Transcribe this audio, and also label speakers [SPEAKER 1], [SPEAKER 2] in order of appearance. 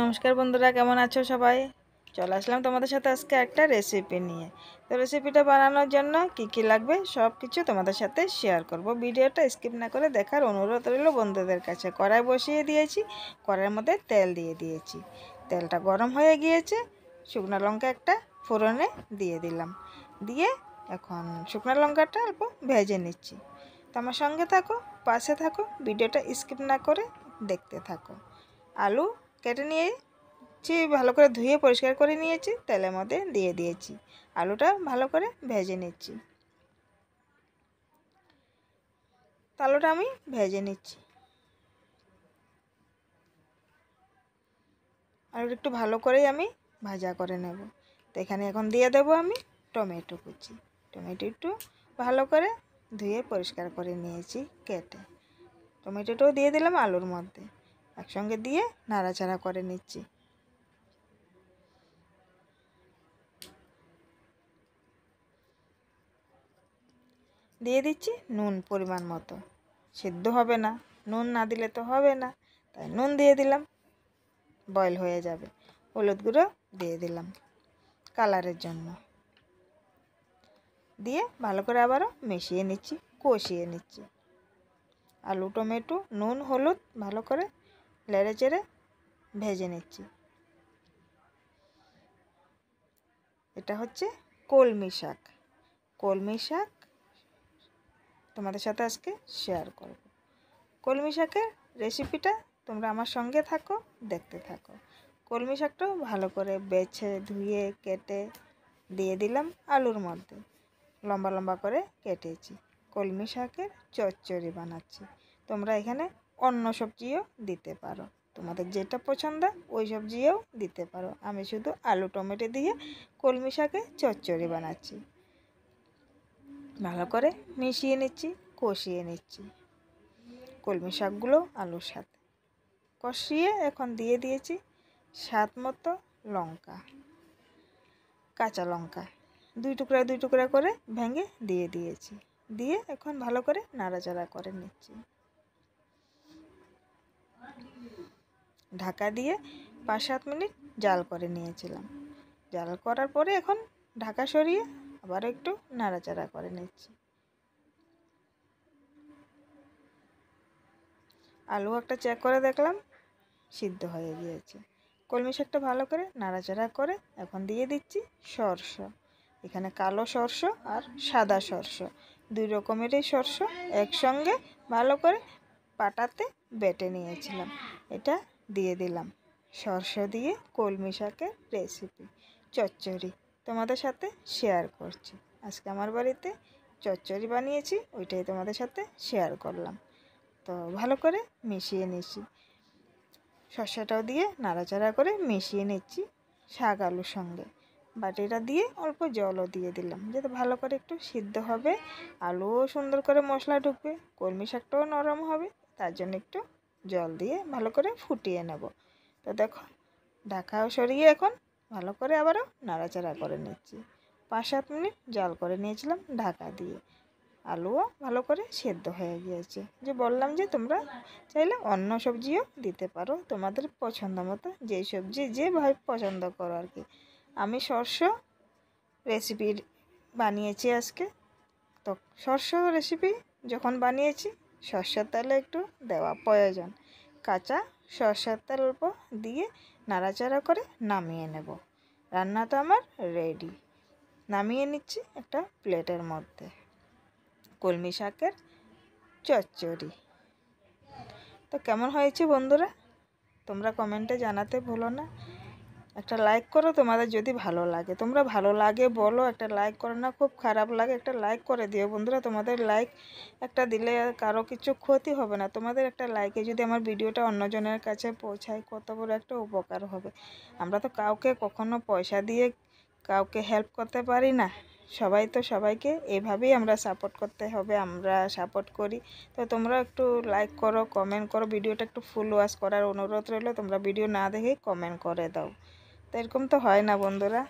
[SPEAKER 1] নমস্কার বন্ধুরা কেমন আছো সবাই চলে আসলাম তোমাদের সাথে আজকে একটা রেসিপি নিয়ে তো রেসিপিটা বানানোর জন্য কি কি লাগবে সব কিছু তোমাদের সাথে শেয়ার করব ভিডিওটা স্কিপ না করে দেখার অনুরোধ রইল বন্ধুদের কাছে কড়াই বসিয়ে দিয়েছি কড়াইয়ের মধ্যে তেল দিয়ে দিয়েছি তেলটা গরম হয়ে গিয়েছে শুকনো লঙ্কা একটা ফোড়নে দিয়ে দিলাম দিয়ে এখন শুকনো লঙ্কাটা অল্প ভেজে নিচ্ছি তো আমার সঙ্গে থাকো পাশে থাকো ভিডিওটা স্কিপ না করে দেখতে থাকো আলু কেটে নিয়ে ভালো করে ধুয়ে পরিষ্কার করে নিয়েছি তেলের মধ্যে দিয়ে দিয়েছি আলুটা ভালো করে ভেজে নিচ্ছি আলুটা আমি ভেজে নিচ্ছি আর একটু ভালো করেই আমি ভাজা করে নেব তো এখানে এখন দিয়ে দেব আমি টমেটো কুচি টমেটো একটু ভালো করে ধুয়ে পরিষ্কার করে নিয়েছি কেটে টমেটোটাও দিয়ে দিলাম আলুর মধ্যে একসঙ্গে দিয়ে নাড়াচাড়া করে নিচ্ছি দিয়ে দিচ্ছি নুন পরিমাণ মতো সিদ্ধ হবে না নুন না দিলে তো হবে না তাই নুন দিয়ে দিলাম বয়ল হয়ে যাবে হলুদ গুঁড়ো দিয়ে দিলাম কালারের জন্য দিয়ে ভালো করে আবারও মিশিয়ে নিচ্ছি কষিয়ে নিচ্ছি আলু টমেটো নুন হলুদ ভালো করে লেড়ে চেড়ে ভেজে নিচ্ছি এটা হচ্ছে কলমি শাক কলমি শাক তোমাদের সাথে আজকে শেয়ার করব কলমি শাকের রেসিপিটা তোমরা আমার সঙ্গে থাকো দেখতে থাকো কলমি শাকটাও ভালো করে বেছে ধুয়ে কেটে দিয়ে দিলাম আলুর মধ্যে লম্বা লম্বা করে কেটেছি কলমি শাকের চচ্চড়ি বানাচ্ছি তোমরা এখানে অন্য সবজিও দিতে পারো তোমাদের যেটা পছন্দ ওই সবজিও দিতে পারো আমি শুধু আলু টমেটো দিয়ে কলমি শাকে চচ্চড়ি বানাচ্ছি ভালো করে মিশিয়ে নিচ্ছি কষিয়ে নিচ্ছি কলমি শাকগুলো আলুর সাথে কষিয়ে এখন দিয়ে দিয়েছি স্বাদ মতো লঙ্কা কাঁচা লঙ্কা দুই টুকরা দুই টুকরা করে ভেঙে দিয়ে দিয়েছি দিয়ে এখন ভালো করে নাড়াচাড়া করে নিচ্ছি ঢাকা দিয়ে পাঁচ সাত মিনিট জাল করে নিয়েছিলাম জাল করার পরে এখন ঢাকা সরিয়ে আবার একটু নাড়াচাড়া করে নিচ্ছি আলু একটা চেক করে দেখলাম সিদ্ধ হয়ে গিয়েছে কলমি শাকটা ভালো করে নাড়াচাড়া করে এখন দিয়ে দিচ্ছি সর্ষ এখানে কালো সর্ষ আর সাদা সর্ষ দুই রকমেরই সর্ষ একসঙ্গে ভালো করে পাটাতে বেটে নিয়েছিলাম এটা দিয়ে দিলাম সরষে দিয়ে কলমি শাকের রেসিপি চচ্চড়ি তোমাদের সাথে শেয়ার করছি আজকে আমার বাড়িতে চচ্চড়ি বানিয়েছি ওইটাই তোমাদের সাথে শেয়ার করলাম তো ভালো করে মিশিয়ে নিচ্ছি শসাটাও দিয়ে নাড়াচাড়া করে মিশিয়ে নিচ্ছি শাক আলুর সঙ্গে বাটিটা দিয়ে অল্প জলও দিয়ে দিলাম যাতে ভালো করে একটু সিদ্ধ হবে আলুও সুন্দর করে মশলা ঢুকবে কলমি শাকটাও নরম হবে তার জন্য একটু জল দিয়ে ভালো করে ফুটিয়ে নেব তো দেখো ঢাকাও সরিয়ে এখন ভালো করে আবারও নাড়াচাড়া করে নিচ্ছি পাঁচ সাত মিনিট জল করে নিয়েছিলাম ঢাকা দিয়ে আলুও ভালো করে সেদ্ধ হয়ে গিয়েছে যে বললাম যে তোমরা চাইলে অন্য সবজিও দিতে পারো তোমাদের পছন্দ মতো যেই সবজি যেভাবে পছন্দ করো আর কি আমি সর্ষ রেসিপি বানিয়েছি আজকে তো সর্ষ রেসিপি যখন বানিয়েছি সর্ষের তেলে একটু দেওয়া প্রয়োজন কাঁচা সর্ষের তেল অল্প দিয়ে নাড়াচাড়া করে নামিয়ে নেব রান্না তো আমার রেডি নামিয়ে নিচ্ছি একটা প্লেটের মধ্যে কলমি শাকের চচ্চড়ি তো কেমন হয়েছে বন্ধুরা তোমরা কমেন্টে জানাতে ভুলো না একটা লাইক করো তোমাদের যদি ভালো লাগে তোমরা ভালো লাগে বলো একটা লাইক করো না খুব খারাপ লাগে একটা লাইক করে দিও বন্ধুরা তোমাদের লাইক একটা দিলে কারো কিছু ক্ষতি হবে না তোমাদের একটা লাইকে যদি আমার ভিডিওটা অন্যজনের কাছে পৌঁছায় কত বড় একটা উপকার হবে আমরা তো কাউকে কখনো পয়সা দিয়ে কাউকে হেল্প করতে পারি না সবাই তো সবাইকে এভাবেই আমরা সাপোর্ট করতে হবে আমরা সাপোর্ট করি তো তোমরা একটু লাইক করো কমেন্ট করো ভিডিওটা একটু ফুল ওয়াশ করার অনুরোধ রইলো তোমরা ভিডিও না দেখেই কমেন্ট করে দাও তো এরকম তো হয় না বন্ধুরা